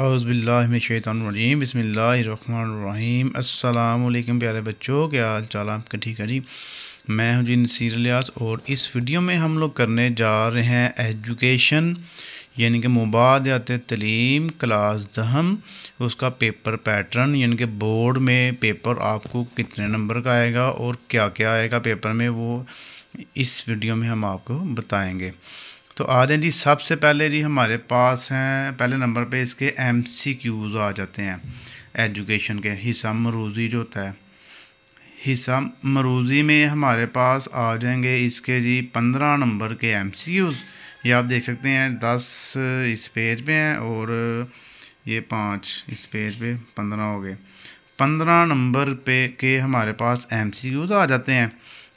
अज़बिल्लाशैतरजीम बसमीम अल्लाम प्यारे बच्चों क्या हाल चाल आपका ठीक है जी मैं हूँ जी नसीर लियास और इस वीडियो में हम लोग करने जा रहे हैं एजुकेशन यानी कि मुबादत तलीम क्लास दहम उसका पेपर पैटर्न यानी कि बोर्ड में पेपर आपको कितने नंबर का आएगा और क्या क्या आएगा पेपर में वो इस वीडियो में हम आपको बताएँगे तो आ जाए जी सबसे पहले जी हमारे पास हैं पहले नंबर पे इसके एम सी क्यूज़ आ जाते हैं एजुकेशन के हिस्सा मरूजी जो होता है हिस्सा मरूजी में हमारे पास आ जाएंगे इसके जी पंद्रह नंबर के एम सी क्यूज़ ये आप देख सकते हैं दस इस पेज पे हैं और ये पाँच इस पेज पे पंद्रह हो गए पंद्रह नंबर पे के हमारे पास एम सी क्यूज़ आ जाते हैं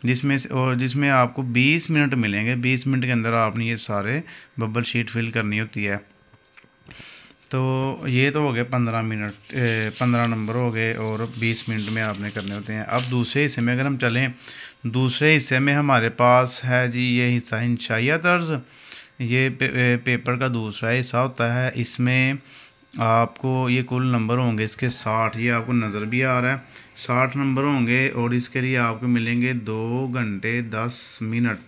जिसमें से और जिसमें आपको 20 मिनट मिलेंगे 20 मिनट के अंदर आपने ये सारे बबल शीट फिल करनी होती है तो ये तो हो गए पंद्रह मिनट पंद्रह नंबर हो गए और बीस मिनट में आपने करने होते हैं अब दूसरे हिस्से में अगर हम चलें दूसरे हिस्से में हमारे पास है जी ये हिस्सा इंशाया तर्ज ये पे, पेपर का दूसरा हिस्सा होता है इसमें आपको ये कुल नंबर होंगे इसके साठ ये आपको नज़र भी आ रहा है साठ नंबर होंगे और इसके लिए आपको मिलेंगे दो घंटे दस मिनट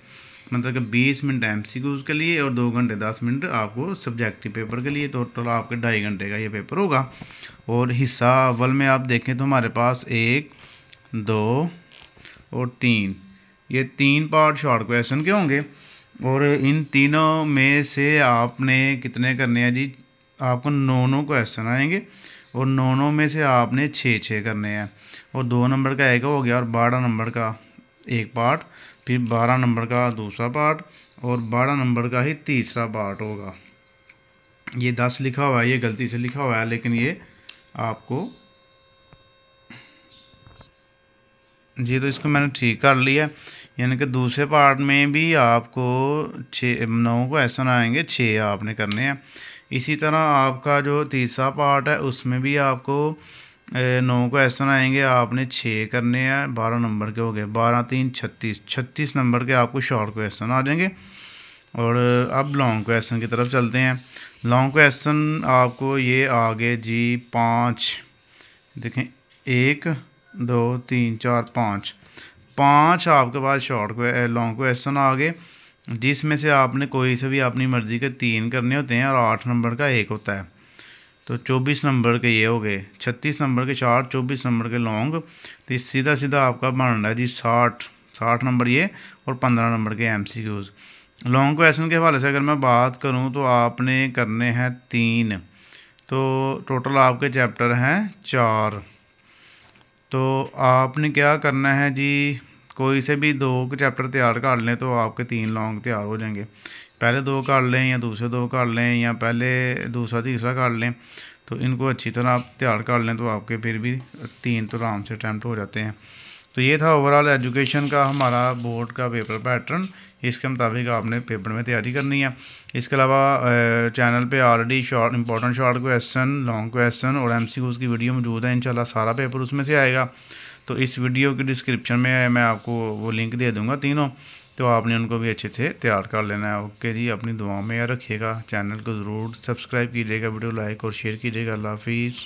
मतलब कि बीस मिनट एम सी के लिए और दो घंटे दस मिनट आपको सब्जेक्टिव पेपर के लिए तो टोटल तो आपके ढाई घंटे का ये पेपर होगा और हिस्सा अव्वल में आप देखें तो हमारे पास एक दो और तीन ये तीन पार्ट शॉर्ट क्वेश्चन के होंगे और इन तीनों में से आपने कितने करने हैं जी आपको नौ नौ क्वेश्चन आएंगे और नौ नौ में से आपने छः छः करने हैं और दो नंबर का एक हो गया और बारह नंबर का एक पार्ट फिर बारह नंबर का दूसरा पार्ट और बारह नंबर का ही तीसरा पार्ट होगा ये दस लिखा हुआ है ये गलती से लिखा हुआ है लेकिन ये आपको जी तो इसको मैंने ठीक कर लिया यानी कि दूसरे पार्ट में भी आपको छः नौ क्वेश्चन आएंगे छः आपने करने हैं इसी तरह आपका जो तीसरा पार्ट है उसमें भी आपको नौ क्वेश्चन आएंगे आपने छः करने हैं बारह नंबर के हो गए बारह तीन छत्तीस छत्तीस नंबर के आपको शॉर्ट क्वेश्चन आ जाएंगे और अब लॉन्ग क्वेश्चन की तरफ चलते हैं लॉन्ग क्वेश्चन आपको ये आगे जी पाँच देखें एक दो तीन चार पाँच पाँच आपके पास शॉर्ट लॉन्ग क्वेश्चन आ गए जिसमें से आपने कोई से भी अपनी मर्ज़ी के तीन करने होते हैं और आठ नंबर का एक होता है तो चौबीस नंबर के ये हो गए छत्तीस नंबर के चार चौबीस नंबर के लॉन्ग तो सीधा सीधा आपका बन रहा है जी साठ साठ नंबर ये और पंद्रह नंबर के M C Qs long question के हवाले से अगर मैं बात करूँ तो आपने करने हैं तीन तो टोटल आपके चैप्टर हैं चार तो आपने क्या करना है जी कोई से भी दो चैप्टर तैयार कर लें तो आपके तीन लॉन्ग तैयार हो जाएंगे पहले दो कर लें या दूसरे दो कर लें या पहले दूसरा तीसरा कर लें तो इनको अच्छी तरह आप तैयार कर लें तो आपके फिर भी तीन तो आराम से अटैम्प्ट हो जाते हैं तो ये था ओवरऑल एजुकेशन का हमारा बोर्ड का पेपर पैटर्न इसके मुताबिक आपने पेपर में तैयारी करनी है इसके अलावा चैनल पे already short important short question long question और एम की वीडियो मौजूद है इनशाला सारा पेपर उसमें से आएगा तो इस वीडियो की डिस्क्रिप्शन में मैं आपको वो लिंक दे दूँगा तीनों तो आपने उनको भी अच्छे से तैयार कर लेना है ओके जी अपनी दुआओं में रखिएगा चैनल को ज़रूर सब्सक्राइब कीजिएगा वीडियो लाइक और शेयर कीजिएगा अल्लाह हाफिज़